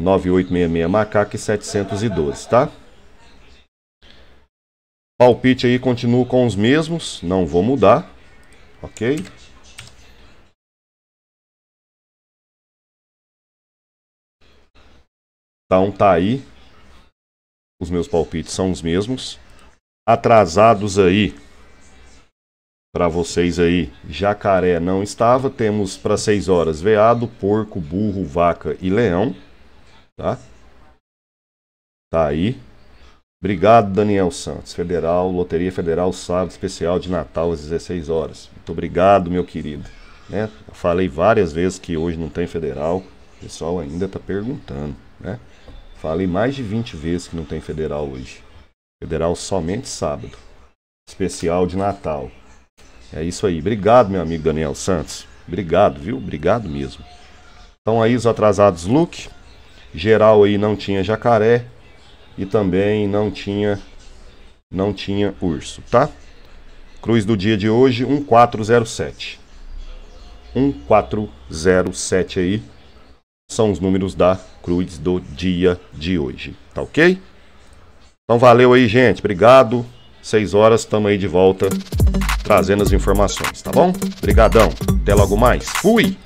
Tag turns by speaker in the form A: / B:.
A: 9866 Macaque 712, tá? Palpite aí continuo com os mesmos, não vou mudar, ok? Então tá aí, os meus palpites são os mesmos. Atrasados aí, para vocês aí, jacaré não estava, temos para 6 horas veado, porco, burro, vaca e leão. Tá? Tá aí. Obrigado, Daniel Santos. Federal, Loteria Federal, sábado especial de Natal às 16 horas. Muito obrigado, meu querido. Né? falei várias vezes que hoje não tem federal. O pessoal ainda está perguntando. Né? Falei mais de 20 vezes que não tem federal hoje. Federal somente sábado. Especial de Natal. É isso aí. Obrigado, meu amigo Daniel Santos. Obrigado, viu? Obrigado mesmo. Então aí os atrasados, Luke geral aí não tinha jacaré e também não tinha não tinha urso, tá? Cruz do dia de hoje 1407. 1407 aí são os números da cruz do dia de hoje, tá OK? Então valeu aí, gente. Obrigado. 6 horas estamos aí de volta trazendo as informações, tá bom? Obrigadão. Até logo mais. Fui.